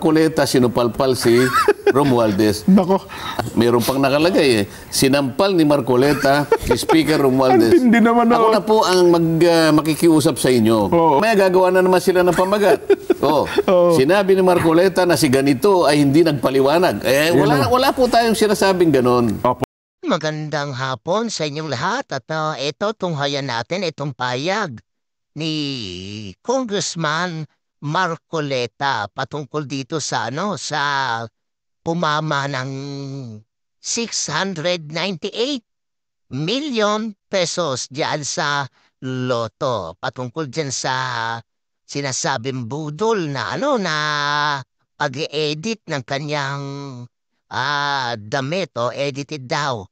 Kuleta, sinupalpal si Romualdez. Nako. Mayroon pang nakalagay eh. Sinampal ni Marcoleta si Speaker Romualdez. Hindi naman ako. Ako na po ang mag, uh, makikiusap sa inyo. Oo. May gagawa na naman sila ng pamagat. Oo. Oo. Sinabi ni Marcoleta na si ganito ay hindi nagpaliwanag. Eh, Yun wala, wala po tayong sinasabing ganon. Opo. Magandang hapon sa inyong lahat at ah, ito tunghayan natin itong payag ni Congressman Marcoleta patungkol dito sa ano sa pumama ng 698 million pesos diyan sa loto patungkol diyan sa sinasabing budol na ano na pag-edit ng kanyang ah, damit o edited daw.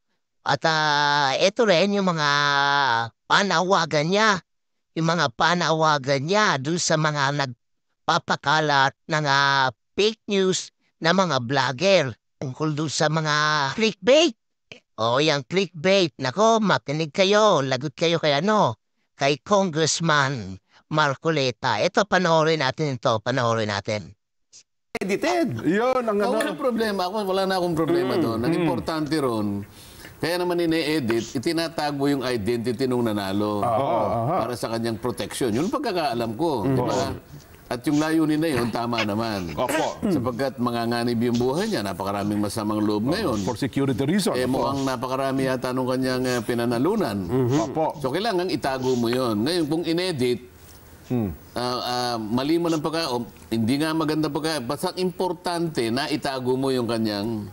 At ah, ito rin yung mga panawagan niya, yung mga panawagan niya doon sa mga nag pagpapakalat ng uh, fake news ng mga vlogger tungkol doon sa mga clickbait. O yung clickbait, nako makinig kayo, lagot kayo kay ano, kay Congressman Marcoleta. Ito, panoorin natin ito, panoorin natin edited. Yun ang ano. Ang problema ako, wala na akong problema mm, doon. Ang mm. importante ron, kaya naman ine-edit, itinatago yung identity nung nanalo. Oh, oh, oh, para sa kanyang protection. Yun pagkakaalam ko. Mm. Diba? Oh. At yung layunin na yun, tama naman. Opo. Sapagkat manganganib yung buhay niya, napakaraming masamang loob ngayon. For security reason. Eh, mukhang napakarami yata nung kanyang uh, pinanalunan. Mm-hmm. Opo. So, kailangan itago mo yun. Ngayon, kung inedit, hmm. uh, uh, mali mo ng pagka, hindi nga maganda pagka, basta importante na itago mo yung kanyang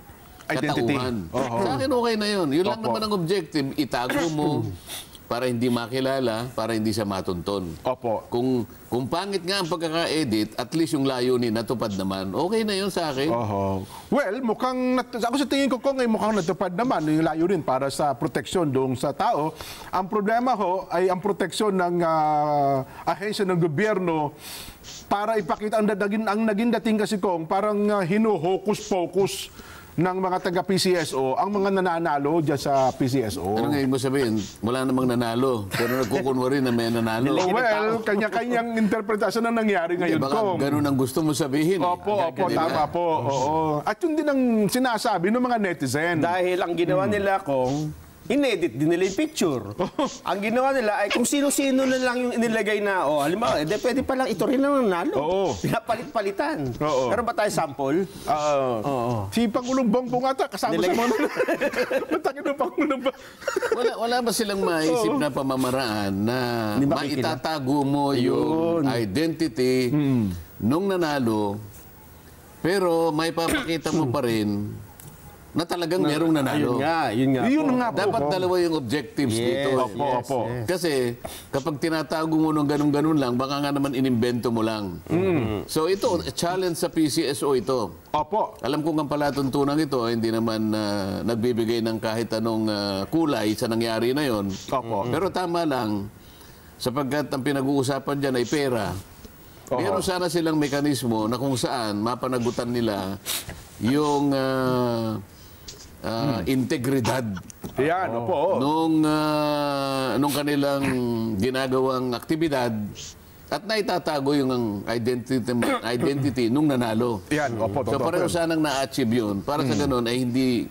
Identity. katauhan. Oh, oh. Sa akin, okay na yun. Yun Opo. lang naman ang objective, itago mo. para hindi makilala, para hindi siya matunton. Opo. Kung kung pangit nga ang pagkaka-edit, at least yung layunin natupad naman. Okay na 'yun sa akin. Oho. Well, mukhang ako sa tingin ko kung mukhang natupad naman yung layunin para sa proteksyon doon sa tao. Ang problema ho ay ang proteksyon ng uh, ahensya ng gobyerno para ipakita ang, dadagin, ang naging dating kasi kong parang uh, ah, hinuhokus focus ng mga taga-PCSO ang mga nananalo dyan sa PCSO. Ano ngayon mo sabihin? Wala namang nanalo. Pero nagkukunwa rin na may nanalo. oh, well, kanya-kanyang interpretasyon ang nangyari ngayon. Hindi, baka Tom. ganun ang gusto mo sabihin. Opo, eh. opo, kanila. tama po. Oo. At yun din ang sinasabi ng mga netizen. Dahil ang ginawa nila kung inedit din nila yung picture. Oh. Ang ginawa nila ay kung sino-sino na lang yung inilagay na, oh, halimbawa, eh, pwede pa lang ito rin lang nalo. Oo. Pinapalit-palitan. Oo. Meron ba tayo sample? Oo. Ah, ah. Oo. Si Pangulong Bongbong ata, kasama sa mga nila. Matangin ng Pangulong ba? wala, wala ba silang maisip na pamamaraan na maitatago mo yung identity mm. nung nanalo, pero may papakita mo pa rin na talagang na, merong nanalo. Yun nga, yun nga. Yun po. nga po. Dapat dalawa yung objectives yes, dito. Opo, yes, opo. Yes. Kasi kapag tinatago mo ng ganun-ganun lang, baka nga naman inimbento mo lang. Mm. So ito, challenge sa PCSO ito. Opo. Alam ko nga pala palatuntunan ito, ah, hindi naman uh, nagbibigay ng kahit anong uh, kulay sa nangyari na yon. Opo. Mm. Pero tama lang, sapagkat ang pinag-uusapan dyan ay pera. Uh-huh. Meron sana silang mekanismo na kung saan mapanagutan nila yung uh, uh, integridad. Yan, oh. opo. Nung, uh, nung kanilang ginagawang aktibidad at naitatago yung identity, identity nung nanalo. Yan, opo. So pareho sanang na-achieve yun. Para sa hmm. ganun ay hindi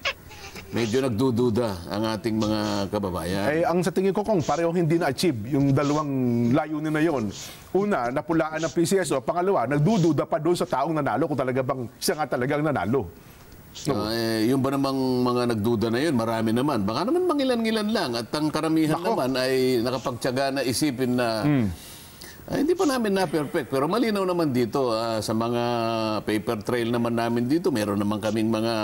medyo nagdududa ang ating mga kababayan. Eh, ang sa tingin ko kung pareho hindi na-achieve yung dalawang layunin na yon. Una, napulaan ng PCSO. Pangalawa, nagdududa pa doon sa taong nanalo kung talaga bang siya nga talaga ang nanalo. No. Uh, ah, eh, yung ba namang mga nagduda na yun, marami naman. Baka naman mangilan-ngilan lang. At ang karamihan Nako. naman ay nakapagtyaga na isipin na mm. ay, hindi pa namin na-perfect. Pero malinaw naman dito uh, sa mga paper trail naman namin dito. Meron naman kaming mga...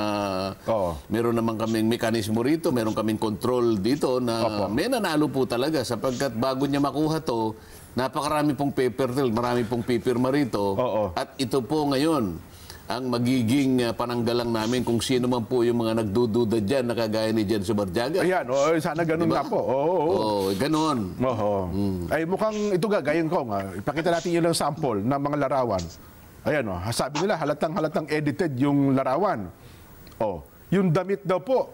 Oo. Meron naman kaming mekanismo rito. Meron kaming control dito na Opo. may nanalo po talaga sapagkat bago niya makuha to, napakarami pong paper trail, marami pong paper marito. Oo. At ito po ngayon, ang magiging ah, pananggalang namin kung sino man po yung mga nagdududa dyan na kagaya ni Jen Subarjaga. Ayan, oh, sana ganun diba? na po. Oo, oo. oo. Eh, ganun. Oo. Mm. Ay, mukhang ito gagayin ko nga. Ipakita natin yung sample ng mga larawan. Ayan, oh, sabi nila halatang-halatang edited yung larawan. Oh, yung damit daw po,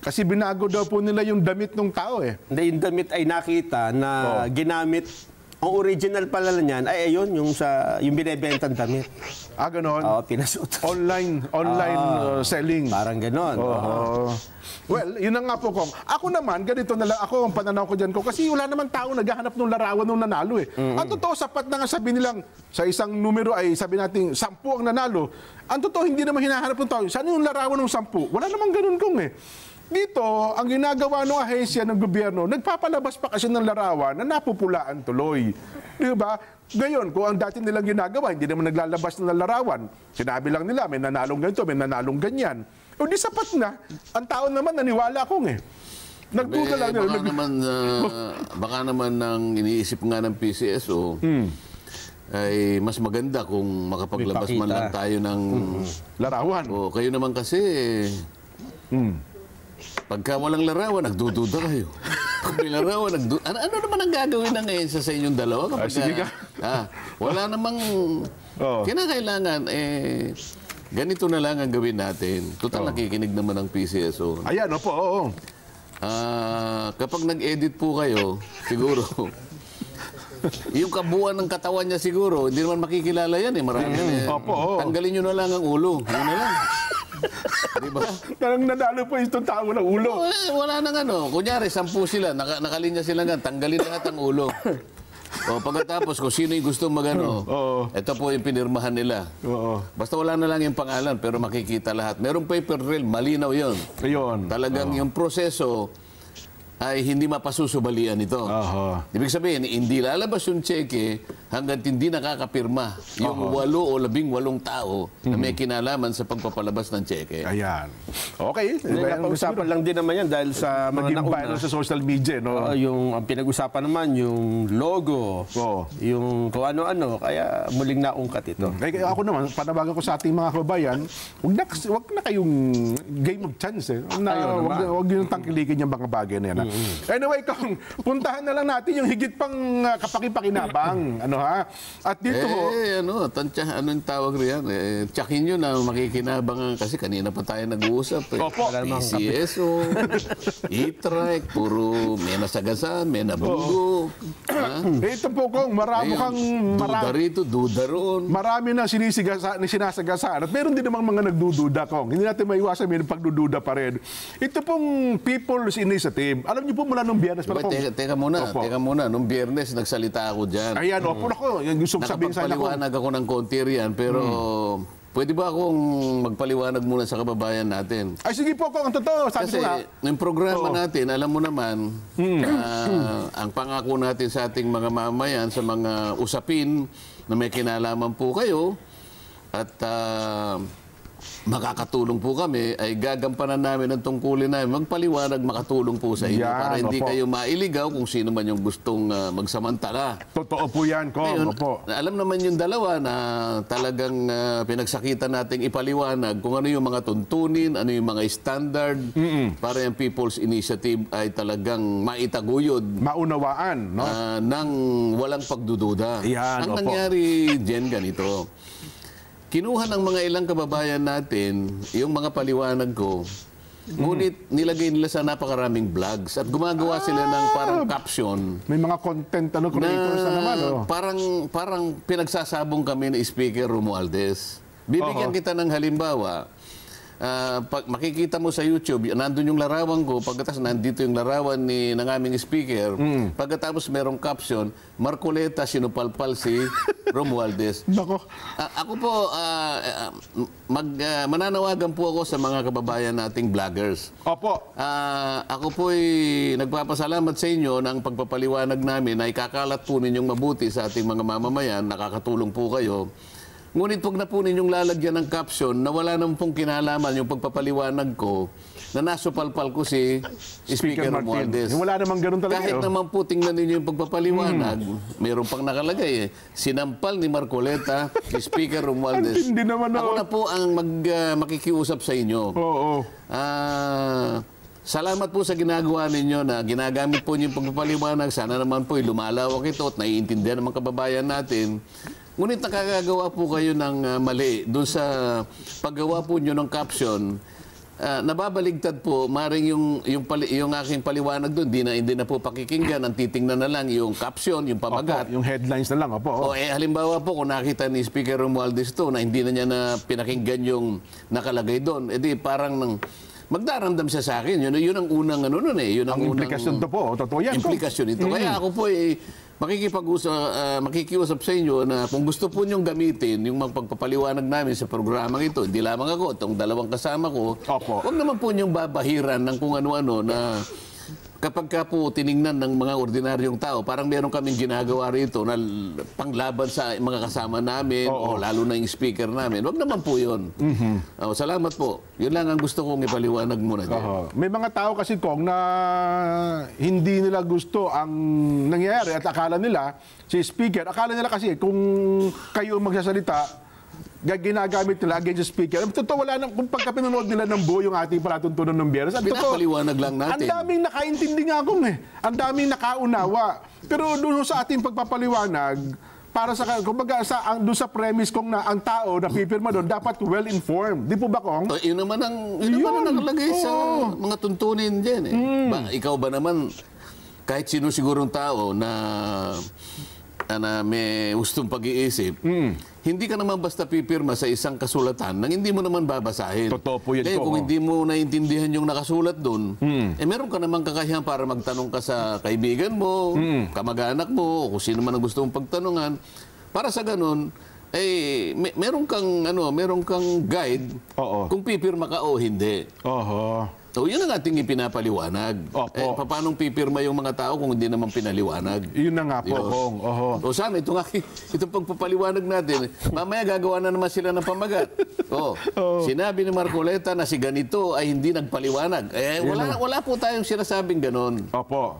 kasi binago daw po nila yung damit ng tao eh. Hindi, yung damit ay nakita na oh. ginamit ang original pala niyan ay ayun yung sa yung binebentang damit. Ah, ganoon. Oo, pinasuot. Online online ah, uh, selling. Parang ganoon. Oo. Oh. Well, yun na nga po ko. Ako naman ganito na lang ako ang pananaw ko diyan ko kasi wala naman tao naghahanap ng larawan ng nanalo eh. Mm-hmm. Ang totoo sapat na nga sabi nilang sa isang numero ay sabi nating 10 ang nanalo. Ang totoo hindi naman hinahanap ng tao. Saan yung larawan ng 10? Wala namang ganoon kong eh. Dito, ang ginagawa ng ahensya ng gobyerno, nagpapalabas pa kasi ng larawan na napupulaan tuloy. Di ba? Ngayon, kung ang dati nilang ginagawa, hindi naman naglalabas ng larawan. Sinabi lang nila, may nanalong ganito, may nanalong ganyan. O di sapat na. Ang tao naman, naniwala akong eh. Nagduda lang nila. Baka, nag... naman, uh, baka naman ng iniisip nga ng PCSO, hmm. ay mas maganda kung makapaglabas man lang tayo ng... Hmm. Larawan. O, kayo naman kasi... Eh, hmm Pagka walang larawan, nagdududa kayo. Pag may larawan, nagdududa. Ano, ano naman ang gagawin na ngayon sa, inyong dalawa? Kapag, ah, sige ka. Ah, wala namang... Oh. Kinakailangan, eh... Ganito na lang ang gawin natin. Total, oh. nakikinig naman ng PCSO. Ayan, opo, oo. Uh, kapag nag-edit po kayo, siguro, yung kabuuan ng katawan niya siguro, hindi naman makikilala yan eh. Marami mm. yan eh. Opo, oo. Tanggalin nyo na lang ang ulo. Yun na lang. Di ba? Parang nadalo po itong tao ng ulo. Wala, eh, wala nang ano. Kunyari, sampu sila. Naka, nakalinya sila nga. Tanggalin lahat ang ulo. o pagkatapos, kung sino yung gustong magano, ito po yung pinirmahan nila. Oo. Basta wala na lang yung pangalan, pero makikita lahat. Merong paper trail, malinaw yon. Ayun. Talagang yung proseso, ay hindi mapasusubalian ito. Oho. Ibig sabihin, hindi lalabas yung cheque hanggat hindi nakakapirma yung Oho. walo o labing walong tao na may kinalaman sa pagpapalabas ng cheque. Ayan. Okay. Hindi, usapan lang din naman yan dahil sa mga Naging nauna. sa social media, no? Oo, ah, yung ang pinag-usapan naman, yung logo, oh. yung kung ano-ano. Kaya muling naungkat ito. Kaya kaya ako naman, panabagan ko sa ating mga kababayan, wag na, wag na kayong game of chance eh. Na, Ayun, wag, yung tangkilikin yung mga bagay na yan. Anyway, Kong, puntahan na lang natin yung higit pang uh, kapakipakinabang. ano ha? At dito eh, ho... Eh, ano, tansya, anong tawag riyan? Eh, tsakin nyo na makikinabangan kasi kanina pa tayo nag-uusap. Eh. Opo. PCSO, e-trike, puro may nasagasan, may nabugok. eh, ito po, Kong, marami Ayun, kang... Marami, duda rito, duda roon. Marami na sinisigasa, sinasagasan. At meron din namang mga nagdududa, Kong. Hindi natin maiwasan, may pagdududa pa rin. Ito pong People's Initiative. Alam niyo po mula nung biyernes pa ako. Teka, teka muna, opo. teka muna. Nung biyernes, nagsalita ako dyan. Ayan, hmm. opo na ko. Yung gusto ko sabihin sa inyo. Nakapagpaliwanag ako ng konti riyan, pero... Hmm. Pwede ba akong magpaliwanag muna sa kababayan natin? Ay, sige po, ako. Ang totoo, sabi Kasi, ko na. Kasi yung programa Oo. natin, alam mo naman, mm. uh, ang pangako natin sa ating mga mamayan, sa mga usapin na may kinalaman po kayo, at uh, makakatulong po kami ay gagampanan namin ang tungkulin namin. Magpaliwanag makatulong po sa inyo yan, para hindi opo. kayo mailigaw kung sino man yung gustong uh, magsamantala. Totoo po yan, ko, Ngayon, opo. Alam naman yung dalawa na talagang uh, ah, pinagsakita nating ipaliwanag kung ano yung mga tuntunin, ano yung mga standard Mm-mm. para yung People's Initiative ay talagang maitaguyod. Maunawaan, no? Uh, ng walang pagdududa. Yan, ang opo. nangyari, Jen, ganito. Kinuha ng mga ilang kababayan natin yung mga paliwanag ko. Ngunit nilagay nila sa napakaraming vlogs at gumagawa sila ng ah! parang caption. May mga content ano creators na, na naman oh. Parang parang pinagsasabong kami na Speaker Romualdez. Bibigyan uh -huh. kita ng halimbawa uh, pag makikita mo sa YouTube, nandun yung larawan ko, pagkatapos nandito yung larawan ni ng aming speaker, mm. pagkatapos merong caption, Marcoleta sinupalpal si Romualdez. Nako. Uh, ako po, uh, mag, uh, mananawagan po ako sa mga kababayan nating vloggers. Opo. Uh, ako po ay nagpapasalamat sa inyo ng pagpapaliwanag namin na ikakalat po ninyong mabuti sa ating mga mamamayan. Nakakatulong po kayo. Ngunit wag na po ninyong lalagyan ng caption na wala nang pong kinalaman yung pagpapaliwanag ko na nasopalpal ko si Speaker, Speaker Romualdez. Wala namang ganun talaga. Kahit oh. naman po tingnan ninyo yung pagpapaliwanag, mm. meron pang nakalagay eh. Sinampal ni Marcoleta si Speaker Romualdez. Hindi naman ako. Ako oh. na po ang mag, uh, makikiusap sa inyo. Oo. Oh, oh. uh, Salamat po sa ginagawa ninyo na ginagamit po niyo yung pagpapaliwanag. Sana naman po eh, lumalawak ito at naiintindihan ng mga kababayan natin Ngunit nakagagawa po kayo ng uh, mali doon sa paggawa po nyo ng caption uh, nababaligtad po, maring yung, yung, pali, yung aking paliwanag doon, di na, hindi na po pakikinggan, ang titingnan na lang yung caption, yung pamagat. Opo, yung headlines na lang, opo. O, eh, halimbawa po, kung nakita ni Speaker Romualdez to na hindi na niya na pinakinggan yung nakalagay doon, edi eh, parang nang magdaramdam siya sa akin. Yun, yun ang unang ano nun eh. Yun ang, ang implikasyon to po. Totoo yan. Implikasyon ito. Mm. Kaya ako po eh, makikipag-usap, uh, ah, makikiusap sa inyo na kung gusto po niyong gamitin yung magpagpapaliwanag namin sa programang ito, hindi lamang ako, itong dalawang kasama ko, Opo. huwag naman po niyong babahiran ng kung ano-ano na kapag ka po tiningnan ng mga ordinaryong tao, parang meron kaming ginagawa rito na panglaban sa mga kasama namin Oo. o lalo na yung speaker namin. Huwag naman po yun. Mm-hmm. Oh, salamat po. Yun lang ang gusto kong ipaliwanag muna dyan. Oo. May mga tao kasi kong na hindi nila gusto ang nangyayari at akala nila si speaker, akala nila kasi kung kayo magsasalita, ginagamit nila against the speaker. Totoo, wala nang, kung pagka nila ng buo ating palatuntunan ng biyernes. At totoo, Pinapaliwanag lang natin. ang daming nakaintindi nga akong eh. Ang daming nakaunawa. Pero doon sa ating pagpapaliwanag, para sa kumbaga sa ang doon sa premise kong na ang tao na pipirma doon dapat well informed. Di po ba kong? Uh, yun naman ang, yun naman ang nakalagay sa mga tuntunin dyan. Eh. Mm. Ba, ikaw ba naman, kahit sino sigurong tao na, na may gustong pag-iisip, mm hindi ka naman basta pipirma sa isang kasulatan nang hindi mo naman babasahin. Totoo po yan Kaya ko, kung hindi mo naiintindihan yung nakasulat doon, mm. eh meron ka naman kakayahan para magtanong ka sa kaibigan mo, mm. kamag-anak mo, o kung sino man ang gusto mong pagtanungan. Para sa ganun, eh may, meron kang ano, meron kang guide Oo. kung pipirma ka o hindi. Oho. So, yun ang ating ipinapaliwanag. Opo. Eh, paano pipirma yung mga tao kung hindi naman pinaliwanag? Yun na nga po, Diyos. Kong. Oho. O sana, ito nga, itong pagpapaliwanag natin, mamaya gagawa na naman sila ng pamagat. o, oh. sinabi ni Marcoleta na si ganito ay hindi nagpaliwanag. Eh, wala, wala po tayong sinasabing ganon. Opo.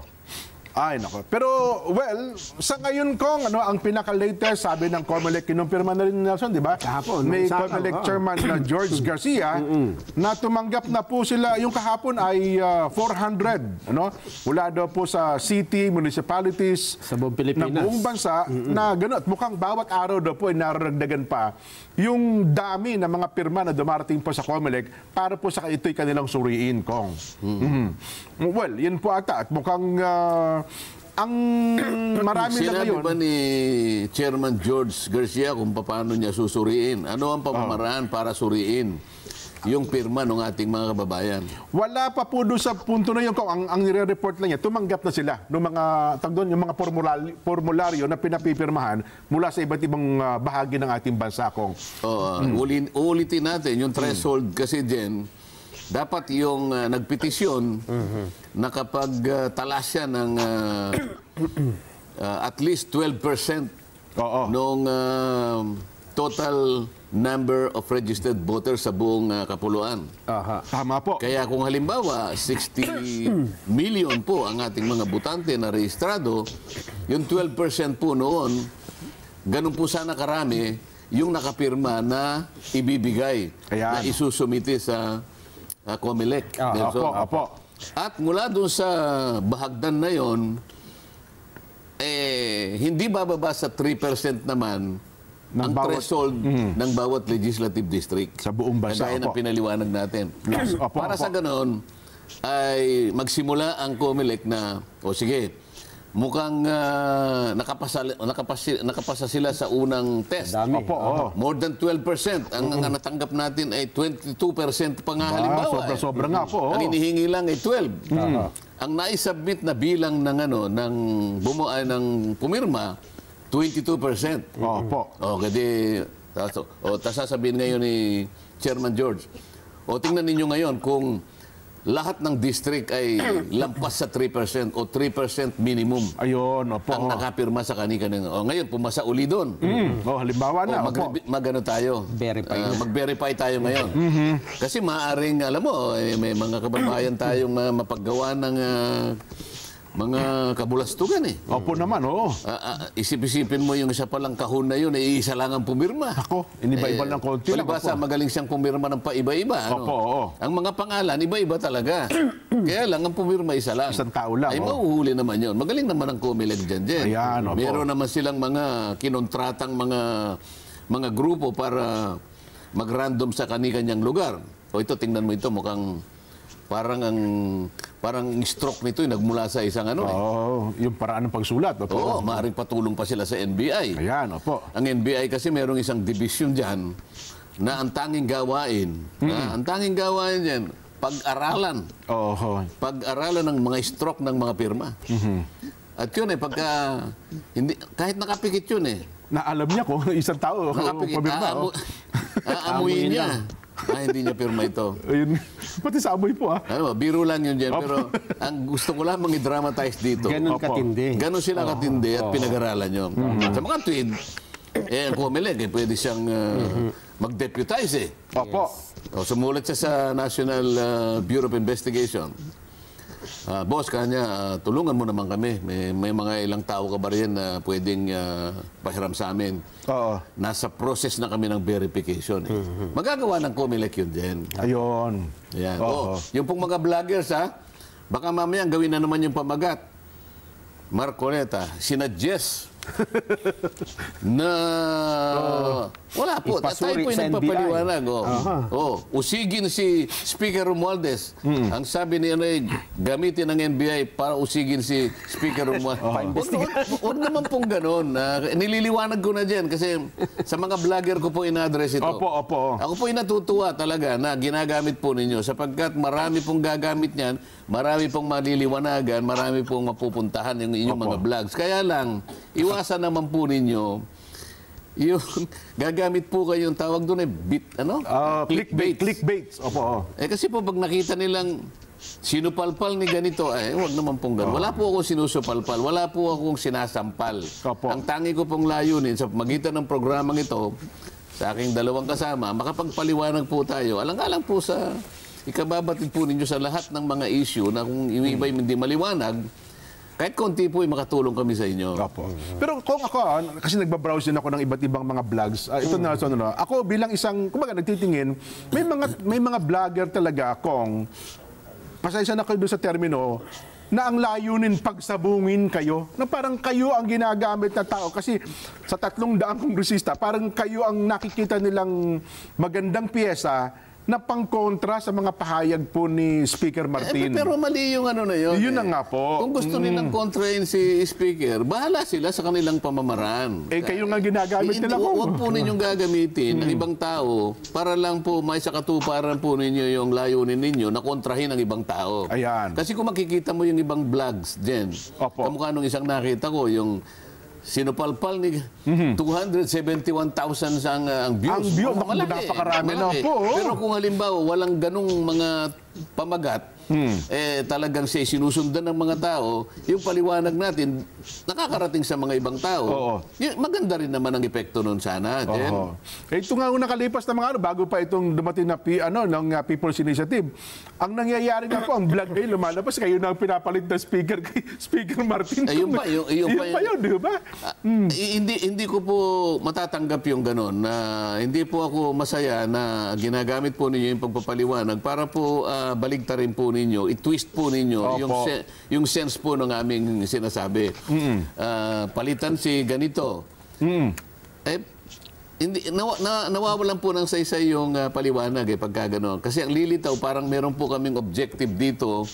Ay, nako. Pero, well, sa ngayon kong, ano, ang pinaka-latest, sabi ng COMELEC, kinumpirma na rin Nelson, di ba? Kahapon. May COMELEC chairman na George Garcia na tumanggap na po sila, yung kahapon ay uh, ah, 400, ano, mula daw po sa city, municipalities, sa buong Pilipinas. ng buong bansa, na gano'n. At mukhang bawat araw daw po ay nararagdagan pa yung dami ng mga pirma na dumarating po sa COMELEC para po sa ito'y kanilang suriin, Kong. Mm-hmm. Well, yun po ata. At mukhang... Uh, ang marami na ngayon... Sinabi ba ni Chairman George Garcia kung paano niya susuriin? Ano ang pamamaraan oh. para suriin? yung pirma ng ating mga kababayan. Wala pa po doon sa punto na yun. Kung ang, ang nire-report lang niya, tumanggap na sila ng mga, tag doon, yung mga formulary, formularyo na pinapipirmahan mula sa iba't ibang ah, bahagi ng ating bansa kong. Oo, uh, ah, mm. ulitin natin yung threshold kasi din dapat yung uh, nagpetisyon mm-hmm. na kapag uh, tala ng uh, uh, at least 12% Oo. nung uh, total number of registered voters sa buong uh, kapuluan. Aha. Tama po. Kaya kung halimbawa 60 million po ang ating mga butante na rehistrado, yung 12% po noon, ganun po sana karami yung nakapirma na ibibigay, Ayan. na isusumite sa uh, COMELEC. Ah, apo, apo. At mula dun sa bahagdan na yon, eh, hindi bababa sa 3% naman ng ang bawat, threshold mm. ng bawat legislative district. Sa buong bansa. Kaya ng pinaliwanag natin. Yes, Para opo. sa ganoon, ay magsimula ang COMELEC na, o oh, sige, mukhang uh, ah, nakapasa, nakapasa, nakapasa sila sa unang test. Dami. Opo, oh. More than 12%. Ang, ang natanggap natin ay 22% pa nga ah, halimbawa. Sobra-sobra eh. nga po. Oh. Ang inihingi lang ay 12. Mm. Uh-huh. Ang naisubmit na bilang ng ano ng bumuo uh, ng pumirma 22%. Opo. Mm. Oh, kasi oh, tasasabihin ngayon ni Chairman George. O tingnan ninyo ngayon kung lahat ng district ay lampas sa 3% o 3% minimum. Ayun, opo. Ang nakapirma sa kanikanin. O, ngayon, pumasa uli doon. Mm. O, halimbawa na, o, mag, magano tayo. Verify. Uh, mag-verify tayo ngayon. Mm-hmm. Kasi maaaring, alam mo, eh, may mga kababayan tayong uh, mapaggawa ng... Uh, mga kabulastugan eh. Opo naman, oo. Uh, uh, isip-isipin mo yung isa palang kahon na yun, eh, isa lang ang pumirma. Ako, iniba-iba eh, ng konti lang. Palibasa, magaling siyang pumirma ng paiba-iba. Ano? Opo, oo. Ang mga pangalan, iba-iba talaga. Kaya lang, ang pumirma isa lang. Isang tao lang. Ay, oh. mauhuli naman yun. Magaling naman ang Comelec dyan dyan. Ayan, opo. Meron naman silang mga kinontratang mga mga grupo para mag-random sa kanikanyang lugar. O ito, tingnan mo ito, mukhang Parang ang parang stroke nito yung eh, nagmula sa isang ano. Eh. Oo, eh. yung paraan ng pagsulat. Opo. Oo, maaaring patulong pa sila sa NBI. Ayan, opo. Ang NBI kasi mayroong isang division diyan na ang tanging gawain, mm-hmm. na ah, ang tanging gawain diyan pag-aralan. Oo. Oh, oh. Pag-aralan ng mga stroke ng mga pirma. Mm-hmm. At yun eh, pagka, hindi, kahit nakapikit yun eh. Na alam niya ko, isang tao, nakapikit, pamirma. Oh. Aamu, aamuin niya. ah, hindi niya pirma ito. Ayun. Pati sa amoy po ah. Ano, biro lang yun dyan. Pero ang gusto ko lang i-dramatize dito. Ganon katindi. Ganon sila oh, katindi at oh. pinag-aralan yun. Mm -hmm. Sa mga twin, eh, ang Comelec, eh, pwede siyang uh, mm -hmm. mag-deputize eh. Opo. Yes. O, oh, sumulat siya sa National uh, Bureau of Investigation. Uh, boss, kanya, uh, tulungan mo naman kami. May, may mga ilang tao ka ba rin na pwedeng uh, pahiram sa amin? Oo. Nasa process na kami ng verification. Eh. Mm-hmm. Magagawa ng Comelec yun din. Ayun. Yan. Oo. Oh, yung pong mga vloggers, ha? Baka mamaya gawin na naman yung pamagat. Marcoleta, sina na wala po. Ipasuri, tayo po nagpapaliwanag. Oh. uh Oh, usigin si Speaker Romualdez. Mm. Ang sabi niya na gamitin ng NBI para usigin si Speaker Romualdez. Huwag oh. naman pong ganun. Uh, nililiwanag ko na dyan kasi sa mga vlogger ko po in-address ito. Opo, opo. Ako po natutuwa talaga na ginagamit po ninyo sapagkat marami pong gagamit niyan, marami pong maliliwanagan, marami pong mapupuntahan yung inyong opo. mga vlogs. Kaya lang, iwan iwasan naman po ninyo yung gagamit po kayong tawag doon ay bit, ano? Uh, clickbait. Clickbait. Opo. Oh. Eh kasi po pag nakita nilang sinupalpal ni ganito, eh wag naman pong ganun. Wala po ako sinusupalpal. Wala po akong sinasampal. Opo. Ang tangi ko pong layunin sa magitan ng programang ito, sa aking dalawang kasama, makapagpaliwanag po tayo. Alang-alang po sa ikababatid po ninyo sa lahat ng mga issue na kung iba hindi maliwanag, kahit konti po, ay eh, makatulong kami sa inyo. Opo. Pero kung ako, ah, kasi nagbabrowse din ako ng iba't ibang mga vlogs, ah, ito na, mm. so, ano, na, ako bilang isang, kumbaga nagtitingin, may mga, may mga vlogger talaga kung, pasaysa na kayo doon sa termino, na ang layunin pagsabungin kayo, na parang kayo ang ginagamit na tao. Kasi sa tatlong daang kongresista, parang kayo ang nakikita nilang magandang piyesa na pangkontra sa mga pahayag po ni Speaker eh, Martin. Eh, pero mali yung ano na yun. Yun eh. nga po. Kung gusto mm. nilang kontrain si Speaker, bahala sila sa kanilang pamamaraan. Eh, kayo nga ginagamit eh, nila ko. Huwag po ninyong gagamitin mm. ng ibang tao para lang po may sakatuparan po ninyo yung layunin ninyo na kontrahin ang ibang tao. Ayan. Kasi kung makikita mo yung ibang vlogs dyan, Opo. kamukha nung isang nakita ko, yung sinupalpal ni mm-hmm. 271,000 ang, uh, ang views. Ang views, napakarami na po. Pero kung halimbawa, walang ganung mga pamagat, hmm. eh, talagang siya sinusundan ng mga tao, yung paliwanag natin, nakakarating sa mga ibang tao. Oo. maganda rin naman ang epekto nun sana. Jen. Eh, ito nga nakalipas ng mga ano, bago pa itong dumating na P, ano, ng uh, People's Initiative, ang nangyayari na po, ang vlog kayo lumalabas, kayo na pinapalit na speaker kay Speaker Martin. Ayun eh, yun ba? Yung, yung, yun pa yun, di ba? Mm. Hindi, hindi ko po matatanggap yung ganun. Na, hindi po ako masaya na ginagamit po ninyo yung pagpapaliwanag para po uh, baligta rin po ninyo, i-twist po ninyo yung, se- yung sense po ng aming sinasabi. Mm-mm. Ah, palitan si ganito. Mm. Eh, hindi, nawa, na, nawawalan po ng saysay yung ah, paliwanag eh, pagka ganun. Kasi ang lilitaw, parang meron po kaming objective dito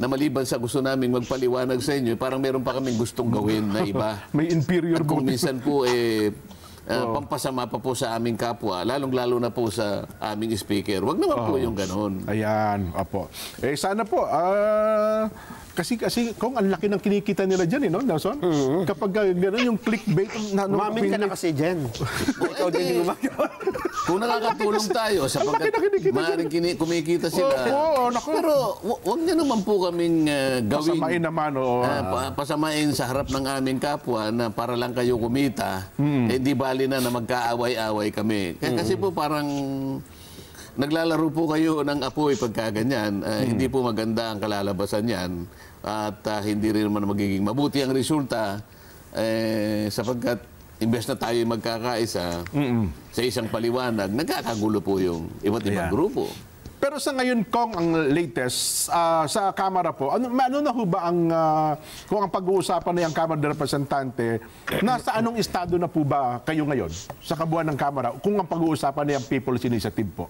na maliban sa gusto naming magpaliwanag sa inyo, parang meron pa kaming gustong gawin na iba. May inferior At kung minsan po, eh, uh, oh. pampasama pa po sa aming kapwa, lalong-lalo na po sa aming speaker. Wag naman oh. po yung ganun. Ayan, apo. Eh sana po, ah... Uh kasi kasi kung ang laki ng kinikita nila diyan eh, no, Nelson? Mm -hmm. Kapag uh, yung clickbait na no, Mamin ka na kasi diyan. Ikaw din yung gumagawa. Kung nakakatulong tayo sa pagkat maaaring eh. kini, kumikita sila. Oo, oh, oh, naku. Pero wag niyo naman po kaming uh, gawin. Pasamain naman. Oh, uh, pa, pasamain sa harap ng aming kapwa na para lang kayo kumita. Mm. Eh di bali na na magkaaway-away kami. Kasi mm. po parang naglalaro po kayo ng apoy pagkaganyan, Uh, hmm. Hindi po maganda ang kalalabasan niyan At uh, hindi rin naman magiging mabuti ang resulta eh, sapagkat imbes na tayo magkakaisa Mm-mm. sa isang paliwanag, nagkakagulo po yung iba't ibang yeah. grupo. Pero sa ngayon, Kong, ang latest uh, sa Kamara po, ano, ano na ho ba ang, uh, kung ang pag-uusapan na yung Kamara de Representante, nasa anong estado na po ba kayo ngayon sa kabuuan ng Kamara kung ang pag-uusapan na yung People's Initiative po?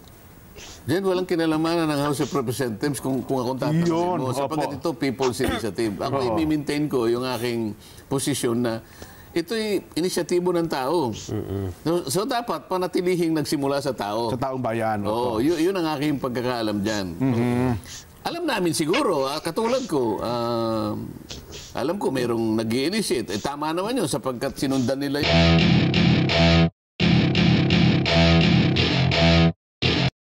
Diyan walang kinalamanan ng House of Representatives kung, kung akong tatanungin mo. Sapagkat ito, people's initiative. Ako Oo. i-maintain ko yung aking posisyon na ito'y inisyatibo ng tao. So, so dapat panatilihing nagsimula sa tao. Sa taong bayan. Oo, yun, yun ang aking pagkakaalam dyan. Mm-hmm. Alam namin siguro, ah, katulad ko, ah, alam ko mayroong nag-i-initiate. Eh, tama naman yun sapagkat sinundan nila yun.